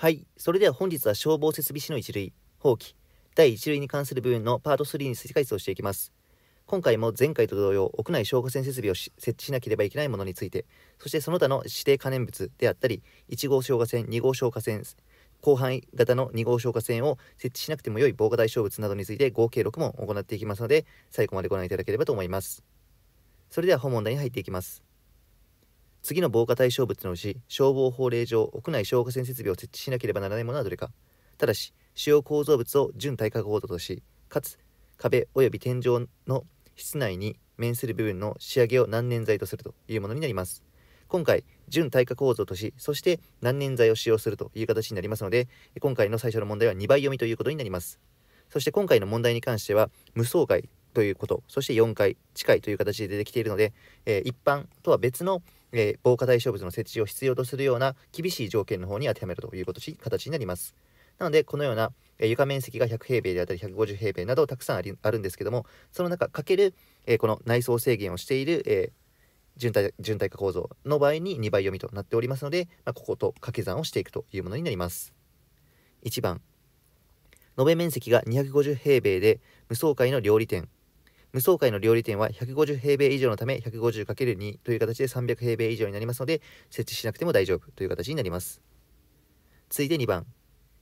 はい。それでは本日は消防設備士の一類、放棄、第一類に関する部分のパート3に世解説をしていきます。今回も前回と同様、屋内消火栓設備を設置しなければいけないものについて、そしてその他の指定可燃物であったり、1号消火栓、2号消火栓、広範囲型の2号消火栓を設置しなくても良い防火対象物などについて合計6問行っていきますので、最後までご覧いただければと思います。それでは本問題に入っていきます。次の防火対象物のうち消防法令上屋内消火栓設備を設置しなければならないものはどれかただし主要構造物を準耐火構造としかつ壁及び天井の室内に面する部分の仕上げを難燃剤とするというものになります今回準耐火構造としそして難燃剤を使用するという形になりますので今回の最初の問題は2倍読みということになりますそして今回の問題に関しては無双解ということそして4回近いという形で出てきているので、えー、一般とは別のえー、防火対象物の設置を必要とするような厳しい条件の方に当てはめるということし形になります。なので、このような、えー、床面積が100平米であったり150平米などたくさんありあるんですけども、その中かける、えー、この内装制限をしている、え準体準体化構造の場合に2倍読みとなっておりますので、まあ、ここと掛け算をしていくというものになります。1番、延べ面積が250平米で無双界の料理店、無双会の料理店は150平米以上のため 150×2 という形で300平米以上になりますので設置しなくても大丈夫という形になります。続いで2番。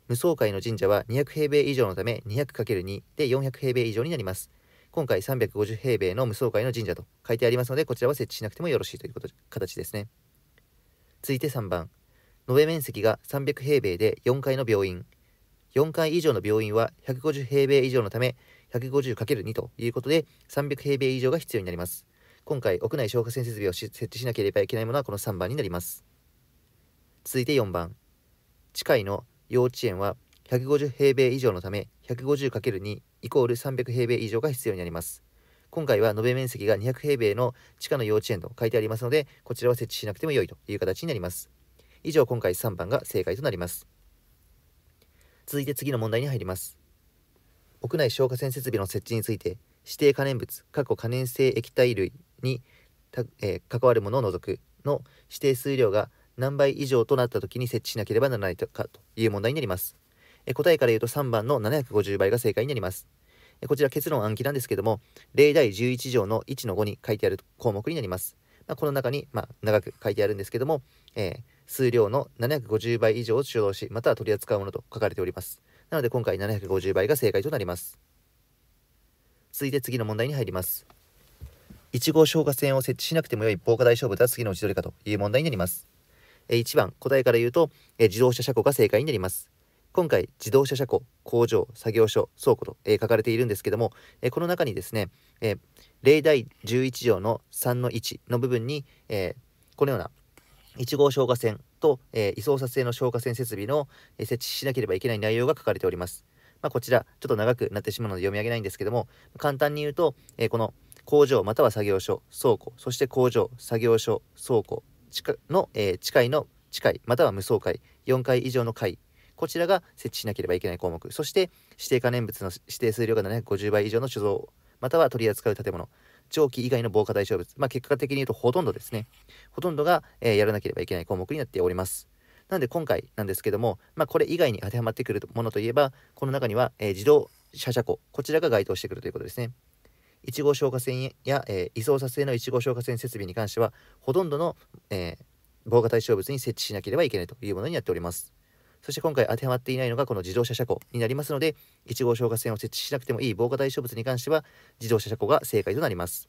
無双会の神社は200平米以上のため 200×2 で400平米以上になります。今回350平米の無双会の神社と書いてありますのでこちらは設置しなくてもよろしいということ形ですね。続いて3番。延べ面積が300平米で4階の病院。4階以上の病院は150平米以上のため 150×2 ということで300平米以上が必要になります。今回、屋内消火栓設備を設置しなければいけないものはこの3番になります。続いて4番。近いの幼稚園は150平米以上のため 150×2 イコール300平米以上が必要になります。今回は延べ面積が200平米の地下の幼稚園と書いてありますので、こちらは設置しなくても良いという形になります。以上、今回3番が正解となります。続いて次の問題に入ります。屋内消火栓設備の設置について指定可燃物過去可燃性液体類に、えー、関わるものを除くの指定数量が何倍以上となった時に設置しなければならないかという問題になります。え答えから言うと3番の750倍が正解になります。こちら結論暗記なんですけども、例題11条の1の5に書いてある項目になります。まあ、この中に、まあ、長く書いてあるんですけども、えー、数量の750倍以上を主導し、または取り扱うものと書かれております。なので今回750倍が正解となります。続いて次の問題に入ります。1号消火栓を設置しなくてもよい防火大象物は次のうちどれかという問題になります。1番、答えから言うと、自動車車庫が正解になります。今回、自動車車庫、工場、作業所、倉庫と、え書かれているんですけども、えこの中にですね、え例題11条の3の1の部分に、えこのような1号消火栓と、えー、移送撮影の消火栓設備の、えー、設置しなければいけない内容が書かれております。まあ、こちら、ちょっと長くなってしまうので読み上げないんですけども、簡単に言うと、えー、この工場または作業所、倉庫、そして工場、作業所、倉庫の、えー、地下の地下または無双階、4階以上の階、こちらが設置しなければいけない項目、そして指定可燃物の指定数量が750倍以上の所蔵、または取り扱う建物、長期以外の防火対象物、まあ、結果的に言うとほとんどですね、ほとんどが、えー、やらなければいけない項目になっております。なので今回なんですけども、まあ、これ以外に当てはまってくるものといえば、この中には、えー、自動車車庫、こちらが該当してくるということですね。1号消火栓や、えー、移送車製の1号消火栓設備に関しては、ほとんどの、えー、防火対象物に設置しなければいけないというものになっております。そして今回当てはまっていないのがこの自動車車庫になりますので、1号消火栓を設置しなくてもいい防火対象物に関しては、自動車車庫が正解となります。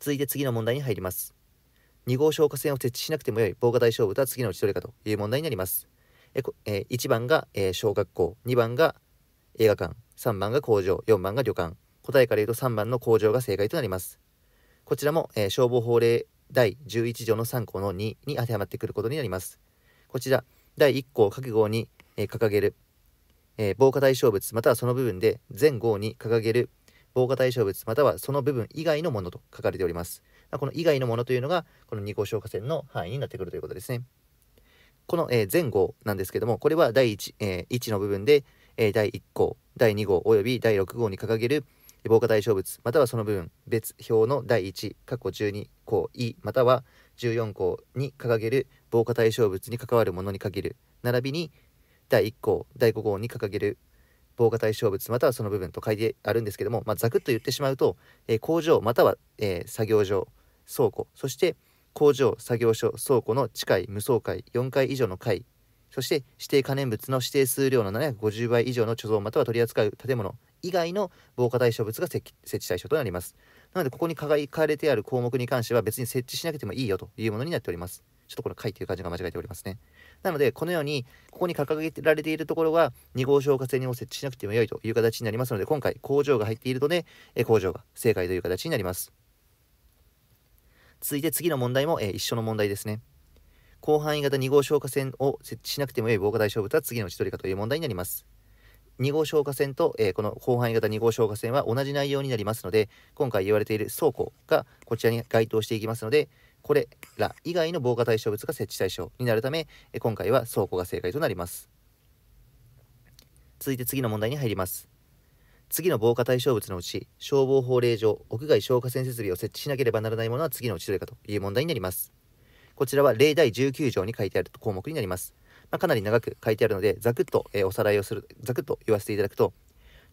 続いて次の問題に入ります。2号消火栓を設置しなくてもよい防火対象物は次のうちどれかという問題になります。え1番が、え小学校、2番が映画館、3番が工場、4番が旅館。答えから言うと3番の工場が正解となります。こちらも、え消防法令第11条の3項の2に当てはまってくることになります。こちら、第1項各号に、え掲げる、え防火対象物またはその部分で全号に掲げる防火対象物またはその部分以外のものと書かれております。まこの以外のものというのが、この2号消火栓の範囲になってくるということですね。この、え前号なんですけども、これは第 1,、え1の部分で、え第1項、第2号及び第6号に掲げる防火対象物またはその部分別表の第1、括弧12項 E または14項に掲げる防火対象物に関わるものに限る並びに第1項第5号に掲げる防火対象物またはその部分と書いてあるんですけども、まあ、ざくっと言ってしまうと、えー、工場または、えー、作業場倉庫そして工場作業所倉庫の地下無倉階4階以上の階そして指定可燃物の指定数量の750倍以上の貯蔵または取り扱う建物以外の防火対象物が設置対象となります。なので、ここに書かれてある項目に関しては別に設置しなくてもいいよというものになっております。ちょっとこの書いていう漢字が間違えておりますね。なので、このように、ここに掲げられているところは、2号消火栓を設置しなくても良いという形になりますので、今回、工場が入っているので、え工場が正解という形になります。続いて次の問題も、え一緒の問題ですね。広範囲型2号消火栓を設置しなくても良い防火対象物は次のうちどれかという問題になります。2号消火栓と、えー、この広範囲型2号消火栓は同じ内容になりますので、今回言われている倉庫がこちらに該当していきますので、これら以外の防火対象物が設置対象になるため、え今回は倉庫が正解となります。続いて次の問題に入ります。次の防火対象物のうち、消防法令上、屋外消火栓設備を設置しなければならないものは次のうちどれかという問題になります。こちらは例第19条に書いてある項目になります。まあ、かなり長く書いてあるので、ざくっと、えおさらいをする、ざくっと言わせていただくと、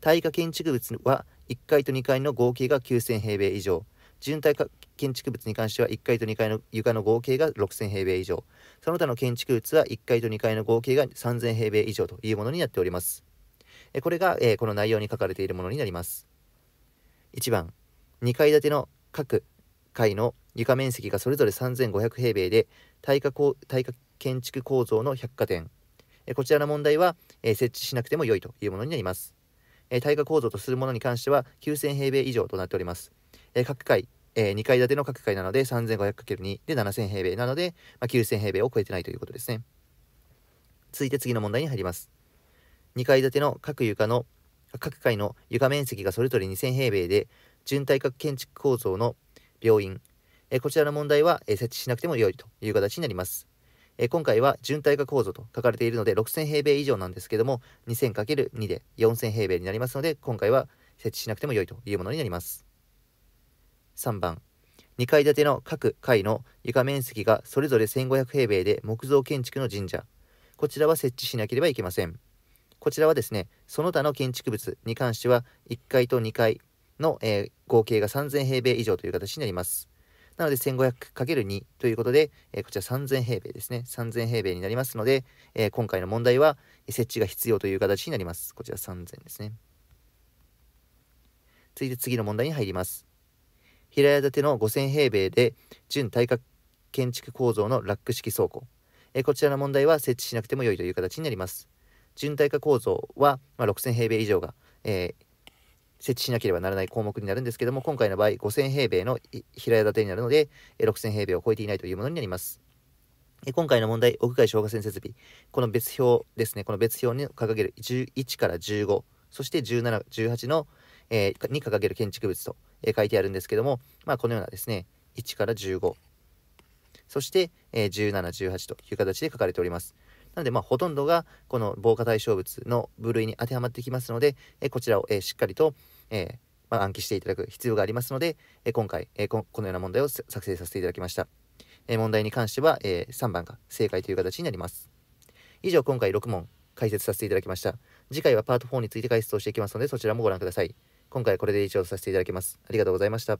耐火建築物は1階と2階の合計が9000平米以上、純火建築物に関しては1階と2階の床の合計が6000平米以上、その他の建築物は1階と2階の合計が3000平米以上というものになっております。これが、えこの内容に書かれているものになります。1番、2階建ての各階の床面積がそれぞれ3500平米で耐火耐火建築構造の百貨店こちらの問題は設置しなくても良いというものになります耐火構造とするものに関しては9000平米以上となっております各階2階建ての各階なので 3500×2 で7000平米なので、ま9000平米を超えてないということですね続いて次の問題に入ります2階建ての各床の各階の床面積がそれぞれ2000平米で準耐火建築構造の病院、えこちらの問題は、え設置しなくても良いという形になります。え今回は準耐火構造と書かれているので6000平米以上なんですけども 2000×2 で4000平米になりますので今回は設置しなくても良いというものになります3番2階建ての各階の床面積がそれぞれ1500平米で木造建築の神社こちらは設置しなければいけませんこちらはですねその他の建築物に関しては1階と2階の、えー、合計が3000平米以上という形になります。なので 1500×2 ということで、えー、こちら3000平米ですね。3000平米になりますので、えー、今回の問題は設置が必要という形になります。こちら3000ですね。続いて次の問題に入ります。平屋建ての5000平米で準耐火建築構造のラック式倉庫。えー、こちらの問題は設置しなくても良いという形になります。準耐火構造は、まあ、6000平米以上が、えー、設置しなければならない項目になるんですけども、今回の場合、5000平米の平屋建てになるので、6000平米を超えていないというものになります。今回の問題、屋外消火栓設備、この別表ですね、この別表に掲げる11から15、そして17、18の、えー、に掲げる建築物と、え書いてあるんですけども、まあ、このようなですね、1から15、そして、えー、17、18という形で書かれております。なので、まあ、ほとんどがこの防火対象物の部類に当てはまってきますので、えこちらを、えしっかりと、えまあ、暗記していただく必要がありますので、え今回、えこのような問題を作成させていただきました。え問題に関しては、え3番が正解という形になります。以上、今回6問解説させていただきました。次回はパート4について解説をしていきますので、そちらもご覧ください。今回はこれで以上させていただきます。ありがとうございました。